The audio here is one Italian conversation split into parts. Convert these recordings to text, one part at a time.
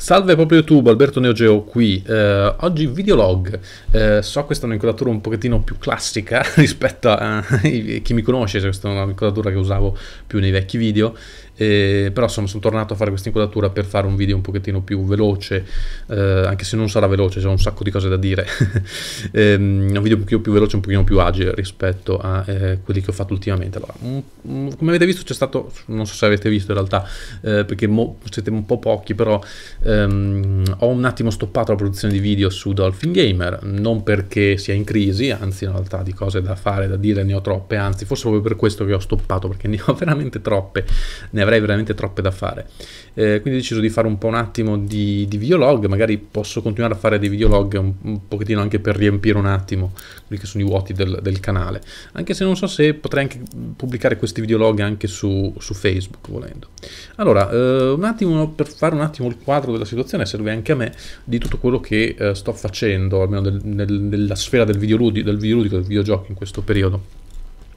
Salve proprio YouTube, Alberto Neogeo qui. Eh, oggi videolog. Eh, so che questa è un'incolatura un pochettino più classica rispetto a eh, chi mi conosce, questa è un'incolatura che usavo più nei vecchi video eh, però sono, sono, tornato a fare questa inquadratura per fare un video un pochettino più veloce, eh, anche se non sarà veloce, c'è un sacco di cose da dire, eh, un video un pochino più veloce, un pochino più agile rispetto a eh, quelli che ho fatto ultimamente. Allora, un, mm, un, mm, come avete visto c'è stato, non so se avete visto in realtà, eh, perché mo, siete un po' pochi, però ehm, ho un attimo stoppato la produzione di video su Dolphin Gamer, non perché sia in crisi, anzi in realtà di cose da fare, da dire ne ho troppe, anzi forse proprio per questo che ho stoppato, perché ne ho veramente troppe, ne avrei avrei veramente troppe da fare. Eh, quindi ho deciso di fare un po' un attimo di, di videolog, magari posso continuare a fare dei videolog un, un, pochettino anche per riempire un attimo quelli che sono i vuoti del, del, canale, anche se non so se potrei anche pubblicare questi videolog anche su, su Facebook volendo. Allora, eh, un attimo per fare un attimo il quadro della situazione serve anche a me di tutto quello che eh, sto facendo, almeno del, nel, nella sfera del videoludico, del videoludico, del videogioco in questo periodo.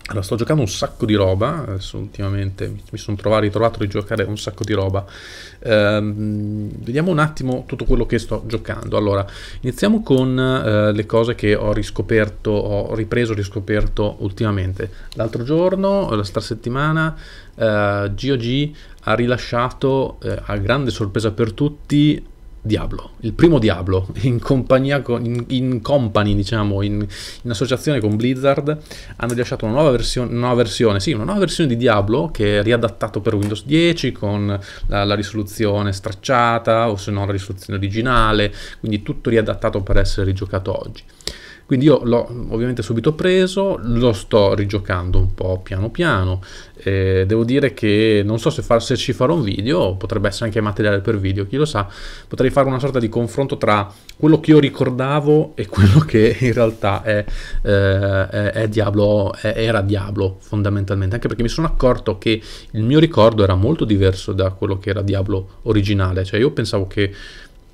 Allora, sto giocando un sacco di roba, ultimamente mi sono ritrovato di giocare un sacco di roba. Ehm, vediamo un attimo tutto quello che sto giocando. Allora, iniziamo con eh, le cose che ho riscoperto, ho ripreso, riscoperto ultimamente. L'altro giorno, eh, la star settimana, eh, GOG ha rilasciato, eh, a grande sorpresa per tutti, Diablo, il primo Diablo, in compagnia, con, in, in company, diciamo, in, in, associazione con Blizzard, hanno rilasciato una nuova, versione, nuova versione, sì, una nuova versione di Diablo che è riadattato per Windows 10 con la, la risoluzione stracciata o se no la risoluzione originale, quindi tutto riadattato per essere rigiocato oggi. Quindi io l'ho ovviamente subito preso, lo sto rigiocando un po' piano piano. Eh, devo dire che non so se, far, se ci farò un video, potrebbe essere anche materiale per video, chi lo sa. Potrei fare una sorta di confronto tra quello che io ricordavo e quello che in realtà è, eh, è, è Diablo, è, era Diablo fondamentalmente. Anche perché mi sono accorto che il mio ricordo era molto diverso da quello che era Diablo originale. Cioè io pensavo che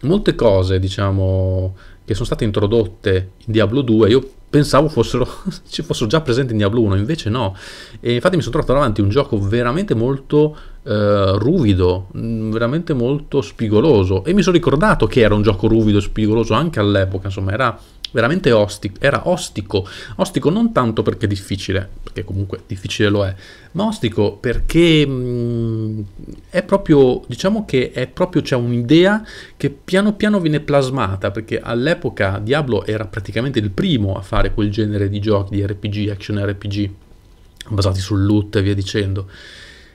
molte cose, diciamo che sono state introdotte in Diablo 2, io pensavo fossero, ci fossero già presenti in Diablo 1, invece no. E infatti mi sono trovato davanti un gioco veramente molto eh, ruvido, mm, veramente molto spigoloso. E mi sono ricordato che era un gioco ruvido e spigoloso anche all'epoca, insomma, era veramente ostico, era ostico, ostico non tanto perché è difficile, perché comunque difficile lo è, ma ostico perché mh, mm, è proprio, diciamo che è proprio, c'è un'idea che piano piano viene plasmata, perché all'epoca Diablo era praticamente il primo a fare quel genere di giochi, di RPG, action RPG, basati sul loot e via dicendo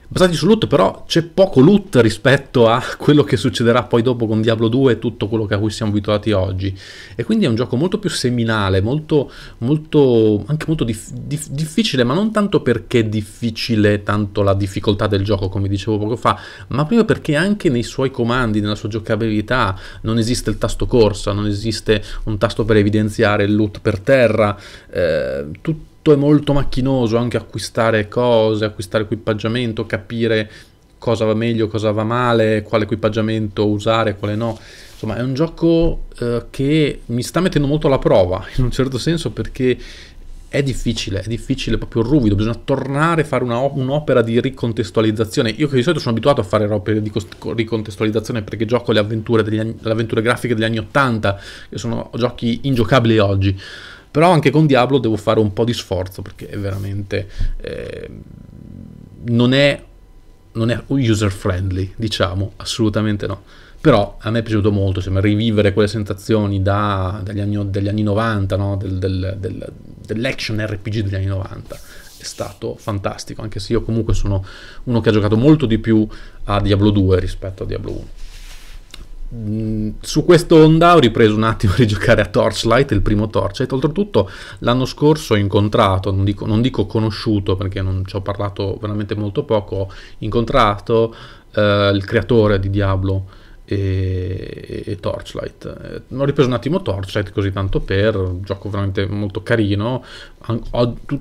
basati su loot, però c'è poco loot rispetto a quello che succederà poi dopo con Diablo 2 e tutto quello a cui siamo abituati oggi. E quindi è un gioco molto più seminale, molto, molto, anche molto dif- dif- difficile, ma non tanto perché è difficile tanto la difficoltà del gioco, come dicevo poco fa, ma proprio perché anche nei suoi comandi, nella sua giocabilità, non esiste il tasto corsa, non esiste un tasto per evidenziare il loot per terra, eh, tutto tutto è molto macchinoso, anche acquistare cose, acquistare equipaggiamento, capire cosa va meglio, cosa va male, quale equipaggiamento usare, quale no. Insomma, è un gioco eh, che mi sta mettendo molto alla prova, in un certo senso, perché è difficile, è difficile, proprio ruvido, bisogna tornare a fare una, un'opera di ricontestualizzazione. Io che di solito sono abituato a fare opere di ricontestualizzazione perché gioco le avventure, degli anni, le avventure grafiche degli anni Ottanta, che sono giochi ingiocabili oggi. Però anche con Diablo devo fare un po' di sforzo perché è veramente... Eh, non è, non è user friendly, diciamo, assolutamente no però a me è piaciuto molto cioè, rivivere quelle sensazioni da, dagli, anni, dagli, anni, 90 no? del, del, del, dell'action RPG degli anni 90 è stato fantastico anche se io comunque sono uno che ha giocato molto di più a Diablo 2 rispetto a Diablo 1 Mm, su quest'onda ho ripreso un attimo a rigiocare a Torchlight, il primo Torchlight. Oltretutto, l'anno scorso ho incontrato, non dico, non dico conosciuto perché non ci ho parlato veramente molto poco, ho incontrato eh, il creatore di Diablo e, e Torchlight. Eh, ho ripreso un attimo Torchlight così tanto per, un gioco veramente molto carino,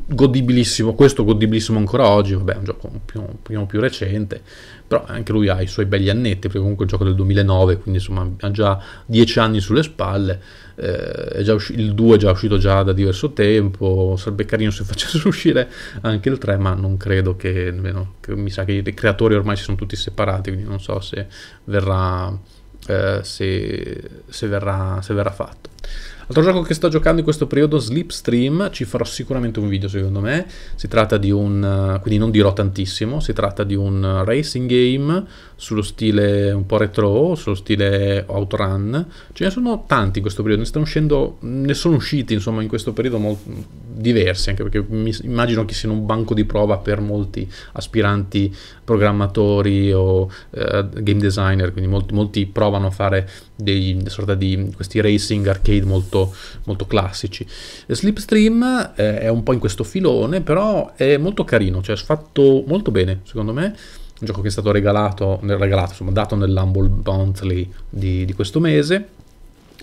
godibilissimo, questo godibilissimo ancora oggi, vabbè è un gioco più, un pochino più recente, però anche lui ha i suoi belli annetti, perché comunque è un gioco del 2009, quindi insomma ha già dieci anni sulle spalle eh, usci- il 2 è già uscito già da diverso tempo, sarebbe carino se facessero uscire anche il 3, ma non credo che, nemmeno, che mi sa che i creatori ormai si sono tutti separati, quindi non so se verrà, eh, se, se verrà, se verrà fatto. Altro gioco che sto giocando in questo periodo, Slipstream, ci farò sicuramente un video secondo me. Si tratta di un, eh, quindi non dirò tantissimo, si tratta di un racing game sullo stile un po' retro, sullo stile outrun. Ce ne sono tanti in questo periodo, ne stanno uscendo, ne sono usciti insomma in questo periodo molto diversi, anche perché immagino che siano un banco di prova per molti aspiranti programmatori o eh, game designer, quindi molti, molti provano a fare dei sorta di questi racing arcade molto, molto classici. Slipstream eh, è un po' in questo filone, però è molto carino, cioè è fatto molto bene, secondo me. Un gioco che è stato regalato, regalato insomma, dato nell'Humble Bounty di, di questo mese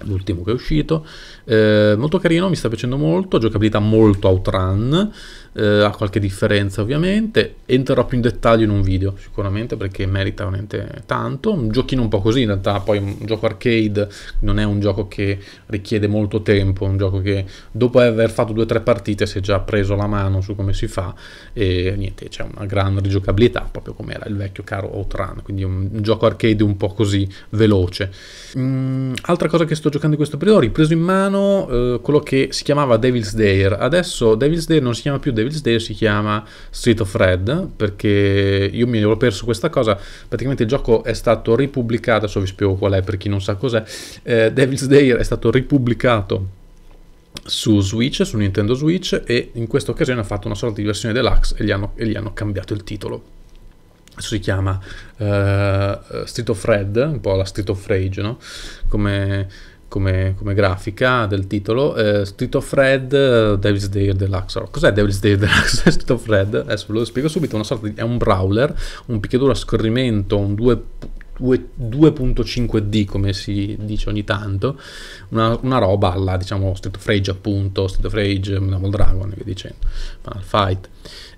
l'ultimo che è uscito, eh, molto carino, mi sta piacendo molto, giocabilità molto outrun, eh, ha qualche differenza ovviamente, entrerò più in dettaglio in un video sicuramente perché merita veramente tanto, un giochino un po' così in realtà, poi un gioco arcade non è un gioco che richiede molto tempo, è un gioco che dopo aver fatto due o tre partite si è già preso la mano su come si fa e niente, c'è una gran rigiocabilità proprio come era il vecchio caro Outrun, quindi un, un gioco arcade un po' così veloce. Mm, altra cosa che sto giocando in questo periodo, ho ripreso in mano italiano eh, quello che si chiamava Devil's Dare. Adesso Devil's Dare non si chiama più Devil's Dare, si chiama Street of Red, perché io mi ero perso questa cosa. Praticamente il gioco è stato ripubblicato, adesso vi spiego qual è per chi non sa cos'è. Eh, Devil's Dare è stato ripubblicato su Switch, su Nintendo Switch e in questa occasione ha fatto una sorta di versione deluxe e gli hanno, e gli hanno cambiato il titolo si chiama uh, Street of Red, un po' la Street of Rage, no? come come, come grafica del titolo, eh, Street of Red, uh, Devil's Dare Deluxe. Cos'è Devil's Dare Deluxe? Street of Red, adesso ve lo spiego subito, di, è un brawler, un picchiaduro a scorrimento, un 2... 2.5D come si dice ogni tanto, una, una, roba alla diciamo Street of Rage appunto, Street of Rage, Double Dragon e via dicendo, Final Fight.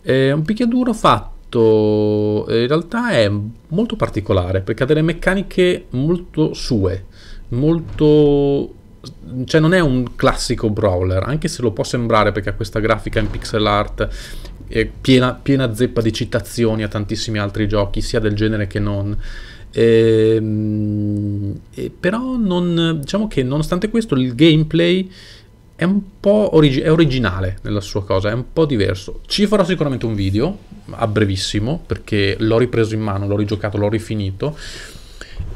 È un picchiaduro fatto eh, in realtà è molto particolare perché ha delle meccaniche molto sue, molto... Cioè non è un classico brawler, anche se lo può sembrare perché ha questa grafica in pixel art piena, piena zeppa di citazioni a tantissimi altri giochi, sia del genere che non. E, ehm, e però non, diciamo che nonostante questo il gameplay è un po' origi- è originale nella sua cosa, è un po' diverso. Ci farò sicuramente un video a brevissimo perché l'ho ripreso in mano, l'ho rigiocato, l'ho rifinito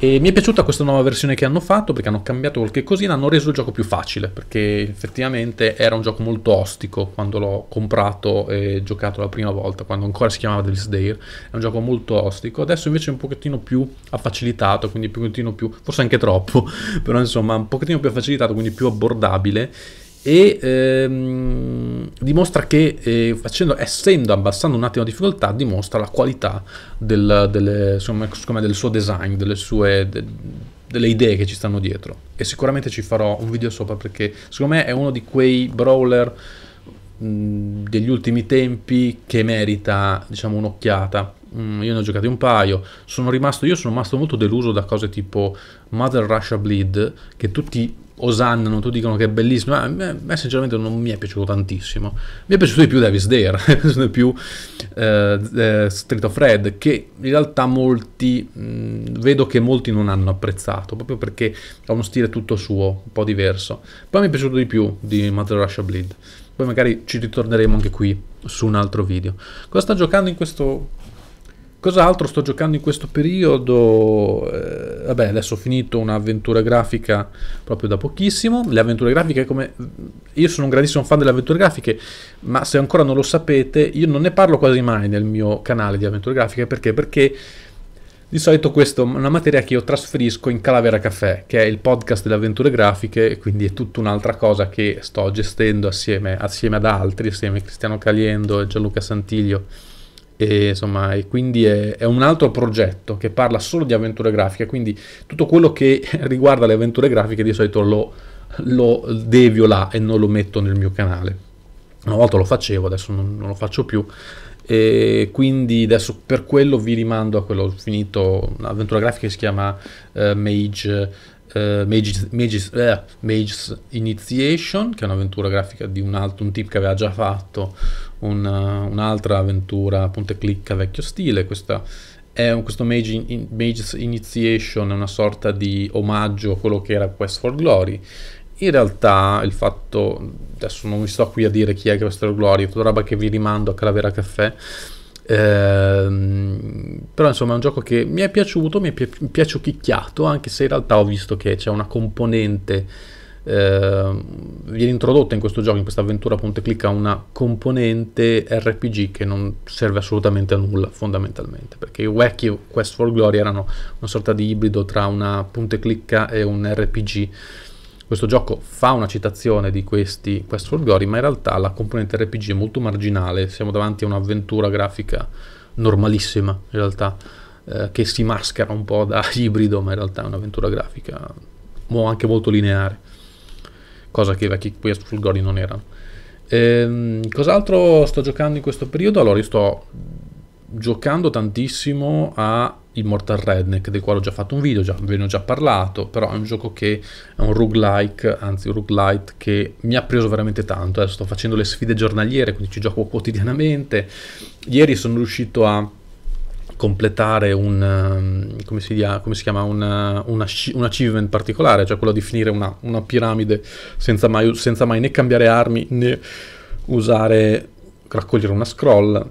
e mi è piaciuta questa nuova versione che hanno fatto perché hanno cambiato qualche cosina, hanno reso il gioco più facile perché effettivamente era un gioco molto ostico quando l'ho comprato e giocato la prima volta, quando ancora si chiamava The List è un gioco molto ostico, adesso invece è un pochettino più affacilitato, quindi un pochettino più, forse anche troppo, però insomma un pochettino più affacilitato, quindi più abbordabile e ehm, dimostra che eh, facendo, essendo abbassando un attimo la difficoltà dimostra la qualità del, delle, insomma, ecco, me, del suo design, delle sue... De, delle idee che ci stanno dietro e sicuramente ci farò un video sopra perché secondo me è uno di quei brawler mh, degli ultimi tempi che merita diciamo un'occhiata mm, io ne ho giocati un paio sono rimasto io sono rimasto molto deluso da cose tipo Mother Russia Bleed che tutti osannano, tutti dicono che è bellissimo, ma a me sinceramente non mi è piaciuto tantissimo. Mi è piaciuto di più Davis Dare, di più eh, eh, Street of Red, che in realtà molti, mh, vedo che molti non hanno apprezzato, proprio perché ha uno stile tutto suo, un po' diverso. Poi mi è piaciuto di più di Mother Russia Bleed. Poi magari ci ritorneremo anche qui su un altro video. Cosa sta giocando in questo Cos'altro sto giocando in questo periodo? Eh, vabbè, adesso ho finito un'avventura grafica proprio da pochissimo. Le avventure grafiche, come io sono un grandissimo fan delle avventure grafiche, ma se ancora non lo sapete, io non ne parlo quasi mai nel mio canale di avventure grafiche perché? Perché di solito questa è una materia che io trasferisco in Calavera Café, che è il podcast delle avventure grafiche, quindi è tutta un'altra cosa che sto gestendo assieme, assieme ad altri, assieme a Cristiano Caliendo e Gianluca Santiglio e, insomma, e quindi è, è, un altro progetto che parla solo di avventure grafiche, quindi tutto quello che riguarda le avventure grafiche di solito lo, lo devio là e non lo metto nel mio canale. Una volta lo facevo, adesso non, non lo faccio più. E quindi adesso per quello vi rimando a quello. Ho finito un'avventura grafica che si chiama eh, Mage. Eh, Mage's, Mage's, eh, Mage's, Initiation, che è un'avventura grafica di un altro un tipo che aveva già fatto una, eh, un'altra avventura punta e clicca vecchio stile, questa è un, questo Mage, in, Mage's Initiation è una sorta di omaggio a quello che era Quest for Glory. In realtà il fatto, adesso non mi sto qui a dire chi è Quest for Glory, è tutta roba che vi rimando a Calavera Caffè, eh, però insomma è un gioco che mi è piaciuto, mi è pi- piaciucchiacchiato, anche se in realtà ho visto che c'è una componente Ehm, viene introdotta in questo gioco, in questa avventura punto e clicca, una componente RPG che non serve assolutamente a nulla fondamentalmente, perché i Wacky e Quest for Glory erano una sorta di ibrido tra una punto e clicca e un RPG. Questo gioco fa una citazione di questi Quest for Glory, ma in realtà la componente RPG è molto marginale, siamo davanti a un'avventura grafica normalissima in realtà, eh, che si maschera un po' da ibrido, ma in realtà è un'avventura grafica anche molto lineare cosa che i vecchi quest sul non erano. Ehm, cos'altro sto giocando in questo periodo? Allora, io sto giocando tantissimo a Immortal Redneck, del quale ho già fatto un video, già, ve ne ho già parlato, però è un gioco che è un roguelike, anzi roguelite che mi ha preso veramente tanto. Adesso sto facendo le sfide giornaliere, quindi ci gioco quotidianamente. Ieri sono riuscito a completare un, ehm, come si, dia, come si chiama, una, eh, una, un achievement particolare, cioè quello di finire una, una piramide senza mai, senza mai né cambiare armi né usare, raccogliere una scroll.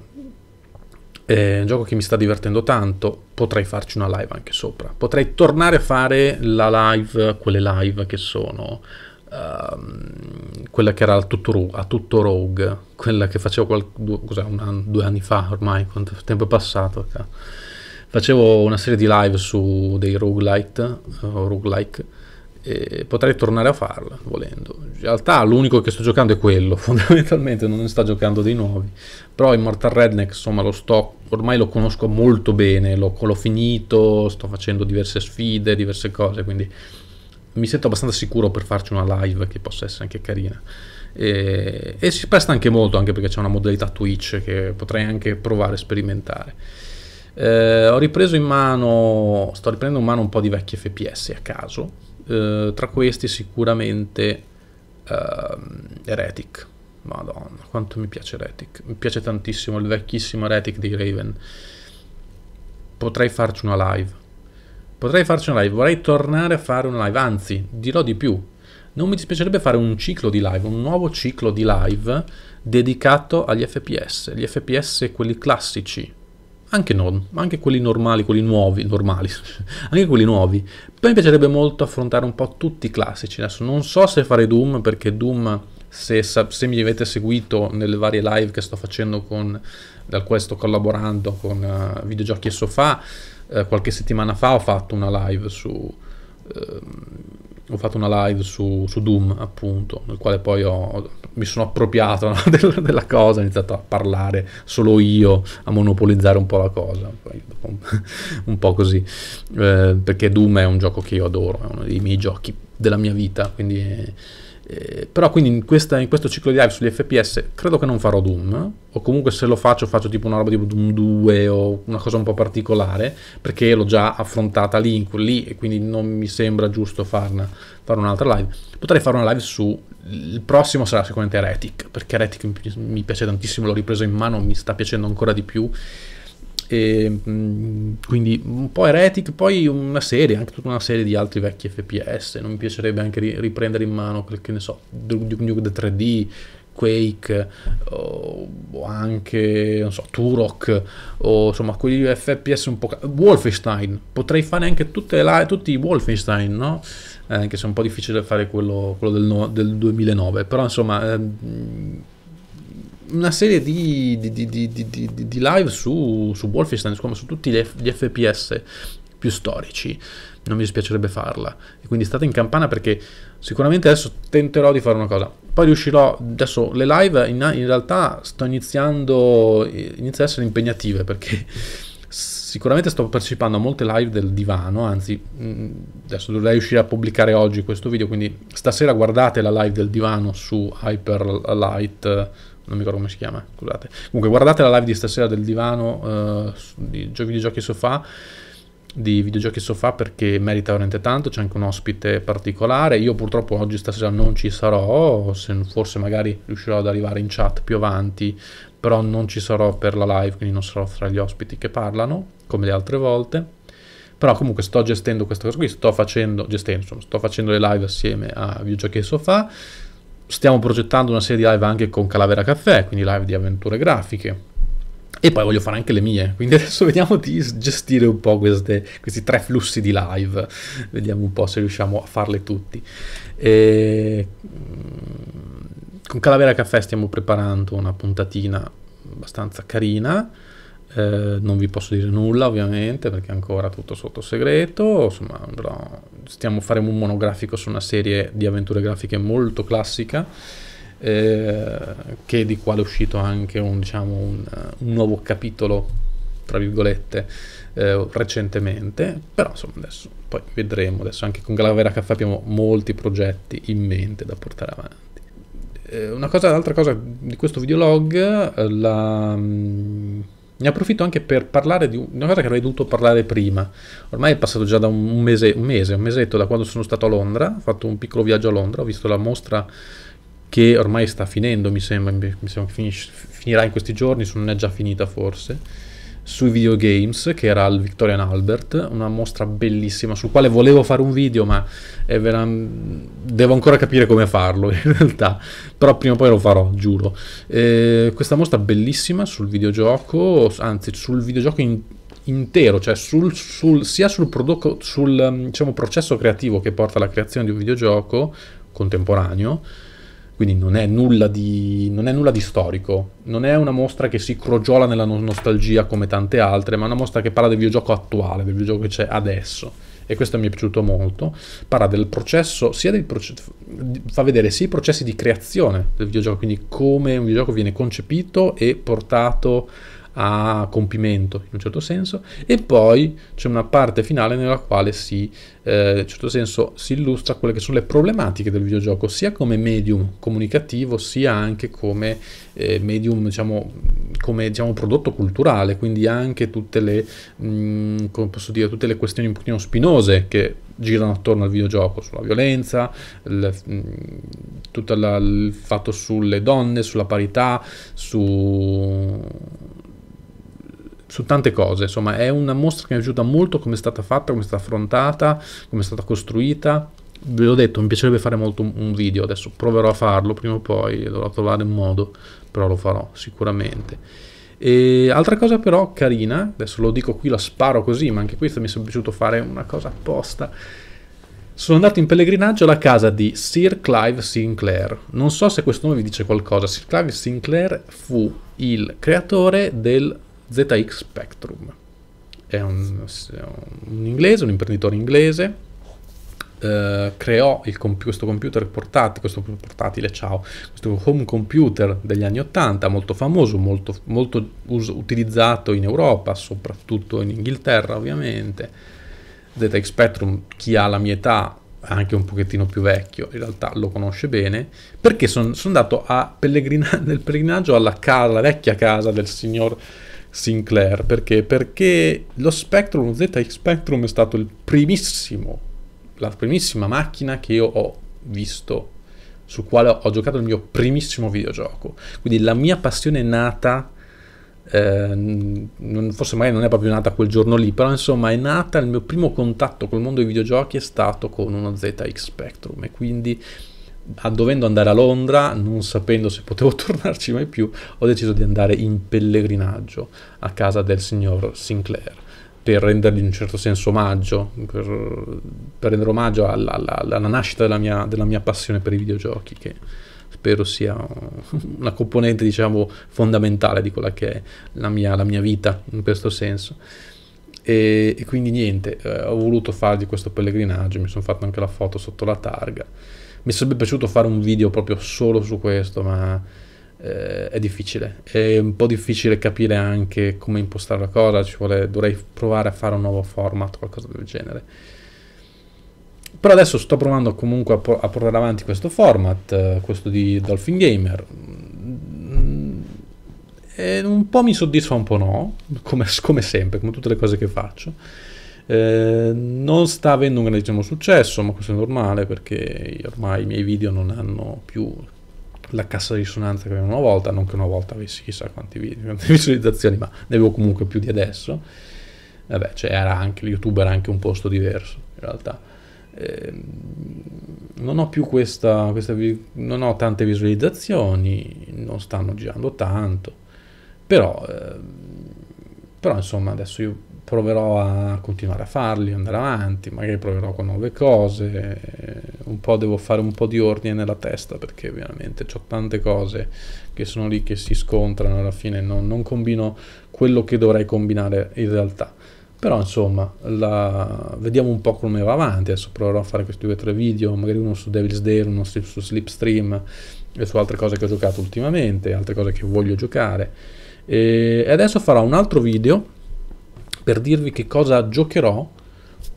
È un gioco che mi sta divertendo tanto, potrei farci una live anche sopra. Potrei tornare a fare la live, quelle live che sono Ehm, quella che era a tutto, a tutto, Rogue, quella che facevo qual- due, anno, due anni fa ormai, quanto tempo è passato. Facevo una serie di live su dei roguelite, uh, roguelike, e potrei tornare a farla volendo. In realtà l'unico che sto giocando è quello, fondamentalmente non ne sto giocando dei nuovi. Però Immortal Redneck, insomma, lo sto, ormai lo conosco molto bene, l'ho, l'ho finito, sto facendo diverse sfide, diverse cose, quindi mi sento abbastanza sicuro per farci una live che possa essere anche carina. E, e si presta anche molto, anche perché c'è una modalità Twitch che potrei anche provare a sperimentare. Eh, ho ripreso in mano, sto riprendendo in mano un po' di vecchi FPS a caso, eh, tra questi sicuramente eh, Heretic. Madonna, quanto mi piace Heretic. Mi piace tantissimo il vecchissimo Heretic di Raven. Potrei farci una live Potrei farci una live, vorrei tornare a fare una live, anzi, dirò di più. Non mi dispiacerebbe fare un ciclo di live, un nuovo ciclo di live dedicato agli FPS, gli FPS quelli classici, anche non, anche quelli normali, quelli nuovi, normali, anche quelli nuovi. Poi mi piacerebbe molto affrontare un po' tutti i classici, adesso non so se fare Doom, perché Doom, se, se mi avete seguito nelle varie live che sto facendo con, dal quale sto collaborando con uh, videogiochi e sofà, eh, qualche settimana fa ho fatto una live su... Ehm, ho fatto una live su, su, Doom, appunto, nel quale poi ho, mi sono appropriato no, della, della, cosa, ho iniziato a parlare solo io, a monopolizzare un po' la cosa, un, po' così, eh, perché Doom è un gioco che io adoro, è uno dei miei giochi della mia vita, quindi eh, però quindi in, questa, in, questo ciclo di live sugli FPS credo che non farò Doom, o comunque se lo faccio faccio tipo una roba di Doom 2 o una cosa un po' particolare, perché l'ho già affrontata lì, lì e quindi non mi sembra giusto farne, fare un'altra live. Potrei fare una live su... Il prossimo sarà sicuramente Heretic, perché Heretic mi piace tantissimo, l'ho ripreso in mano, mi sta piacendo ancora di più e, mm, quindi un po' Heretic, poi una serie, anche tutta una serie di altri vecchi FPS, non mi piacerebbe anche riprendere in mano, che ne so, Duke Nukem 3D, Quake o anche non so, Turok o insomma quegli FPS un po' Wolfenstein potrei fare anche la, tutti i Wolfenstein no? Eh, anche se è un po' difficile fare quello, quello del, no, del, 2009 però insomma ehm, una serie di, di, di, di live su, su Wolfenstein, su, su tutti gli, F, gli FPS più storici. Non mi dispiacerebbe farla. E quindi state in campana perché sicuramente adesso tenterò di fare una cosa. Poi riuscirò. Adesso le live in, in realtà sto iniziando. Inizia ad essere impegnative perché sicuramente sto partecipando a molte live del divano. Anzi, mm, adesso dovrei riuscire a pubblicare oggi questo video. Quindi stasera guardate la live del divano su Hyperlight non mi ricordo come si chiama, scusate. Comunque guardate la live di stasera del divano eh, di giochi di giochi sofà di videogiochi sofà perché merita veramente tanto, c'è anche un ospite particolare. Io purtroppo oggi stasera non ci sarò, se forse magari riuscirò ad arrivare in chat più avanti, però non ci sarò per la live, quindi non sarò fra gli ospiti che parlano, come le altre volte. Però comunque sto gestendo questa cosa qui, sto facendo, gestendo, insomma, sto facendo le live assieme a videogiochi sofà stiamo progettando una serie di live anche con Calavera Caffè, quindi live di avventure grafiche. E poi voglio fare anche le mie, quindi adesso vediamo di gestire un po' queste, questi tre flussi di live, vediamo un po' se riusciamo a farle tutti. E... Mm, con Calavera Caffè stiamo preparando una puntatina abbastanza carina, eh, non vi posso dire nulla ovviamente perché è ancora tutto sotto segreto, insomma andrò stiamo, faremo un monografico su una serie di avventure grafiche molto classica, eh, che di quale è uscito anche un, diciamo, un, un nuovo capitolo, tra virgolette, eh, recentemente, però insomma adesso poi vedremo, adesso anche con Galavera Caffè abbiamo molti progetti in mente da portare avanti eh, una cosa, un'altra cosa di questo videolog, eh, la, mm, ne approfitto anche per parlare di una cosa che avrei dovuto parlare prima. Ormai è passato già da un mese, un mese, un mesetto da quando sono stato a Londra, ho fatto un piccolo viaggio a Londra, ho visto la mostra che ormai sta finendo, mi sembra, mi sembra che finirà in questi giorni, se non è già finita forse sui videogames, che era al Victorian Albert, una mostra bellissima sul quale volevo fare un video, ma veram... devo ancora capire come farlo in realtà, però prima o poi lo farò, giuro. Eh, questa mostra bellissima sul videogioco, anzi sul videogioco in intero, cioè sul, sul, sia sul, prodotto, sul diciamo, processo creativo che porta alla creazione di un videogioco contemporaneo, quindi non è, di, non è, nulla di, storico, non è una mostra che si crogiola nella nostalgia come tante altre, ma è una mostra che parla del videogioco attuale, del videogioco che c'è adesso. E questo mi è piaciuto molto. Parla del processo, sia del processo, fa vedere sia i processi di creazione del videogioco, quindi come un videogioco viene concepito e portato a compimento in un certo senso e poi c'è una parte finale nella quale si eh, in un certo senso si illustra quelle che sono le problematiche del videogioco sia come medium comunicativo sia anche come eh, medium diciamo come diciamo prodotto culturale quindi anche tutte le mh, mm, come posso dire tutte le questioni un pochino spinose che girano attorno al videogioco sulla violenza il, mh, mm, tutto la, il fatto sulle donne sulla parità su su tante cose, insomma è una mostra che mi è piaciuta molto come è stata fatta, come è stata affrontata, come è stata costruita. Ve l'ho detto, mi piacerebbe fare molto un video, adesso proverò a farlo prima o poi, dovrò trovare un modo, però lo farò sicuramente. E altra cosa però carina, adesso lo dico qui, la sparo così, ma anche questa mi è piaciuto fare una cosa apposta. Sono andato in pellegrinaggio alla casa di Sir Clive Sinclair. Non so se questo nome vi dice qualcosa. Sir Clive Sinclair fu il creatore del ZX Spectrum. È un, un inglese, un imprenditore inglese Uh, creò comp questo computer portatile, questo portatile, ciao, questo home computer degli anni 80, molto famoso, molto, molto utilizzato in Europa, soprattutto in Inghilterra ovviamente. ZX Spectrum, chi ha la mia età, anche un pochettino più vecchio, in realtà lo conosce bene, perché sono son andato a pellegrina- nel pellegrinaggio alla, casa, alla vecchia casa del signor Sinclair. Perché? Perché lo Spectrum, lo ZX Spectrum è stato il primissimo, la primissima macchina che io ho visto, sul quale ho giocato il mio primissimo videogioco. Quindi la mia passione è nata eh, forse magari non è proprio nata quel giorno lì, però insomma è nata il mio primo contatto col mondo dei videogiochi è stato con uno ZX Spectrum e quindi dovendo andare a Londra, non sapendo se potevo tornarci mai più, ho deciso di andare in pellegrinaggio a casa del signor Sinclair per rendergli in un certo senso omaggio, per, per rendere omaggio alla, alla, alla nascita della mia, della mia, passione per i videogiochi, che spero sia una componente diciamo, fondamentale di quella che è la mia, la mia vita in questo senso. E, e quindi niente, eh, ho voluto fargli questo pellegrinaggio, mi sono fatto anche la foto sotto la targa mi sarebbe piaciuto fare un video proprio solo su questo, ma eh, è difficile. È un po' difficile capire anche come impostare la cosa, ci vuole, dovrei provare a fare un nuovo format, qualcosa del genere. Però adesso sto provando comunque a, por a portare avanti questo format, eh, questo di Dolphin Gamer. Mm, mm, e eh, un po' mi soddisfa, un po' no, come, come sempre, come tutte le cose che faccio. Eh, non sta avendo un grandissimo successo, ma questo è normale perché ormai i miei video non hanno più la cassa di risonanza che avevo una volta, non che una volta avessi chissà quanti video, quante visualizzazioni, ma ne avevo comunque più di adesso. Vabbè, cioè era anche, YouTube era anche un posto diverso in realtà. Eh, non ho più questa, questa non ho tante visualizzazioni, non stanno girando tanto, però, eh, però insomma adesso io proverò a continuare a farli, andare avanti, magari proverò con nuove cose, eh, un po' devo fare un po' di ordine nella testa perché veramente ho tante cose che sono lì che si scontrano alla fine, non, non combino quello che dovrei combinare in realtà però insomma la... vediamo un po' come va avanti adesso proverò a fare questi due o tre video magari uno su Devil's Dare, uno su Slipstream e su altre cose che ho giocato ultimamente altre cose che voglio giocare e adesso farò un altro video per dirvi che cosa giocherò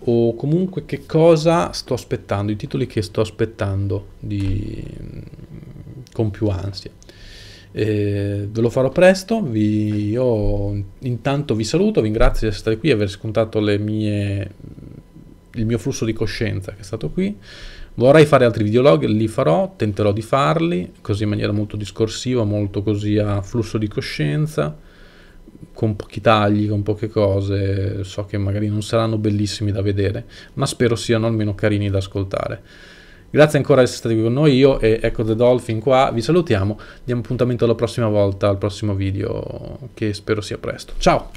o comunque che cosa sto aspettando, i titoli che sto aspettando di, con più ansia. Eh, ve lo farò presto, vi, io intanto vi saluto, vi ringrazio di essere qui e aver scontato mie, il mio flusso di coscienza che è stato qui. Vorrei fare altri videolog, li farò, tenterò di farli, così in maniera molto discorsiva, molto così a flusso di coscienza con pochi tagli, con poche cose, so che magari non saranno bellissimi da vedere, ma spero siano almeno carini da ascoltare. Grazie ancora di essere stati qui con noi, io e Echo the Dolphin qua, vi salutiamo, diamo appuntamento alla prossima volta, al prossimo video, che spero sia presto. Ciao!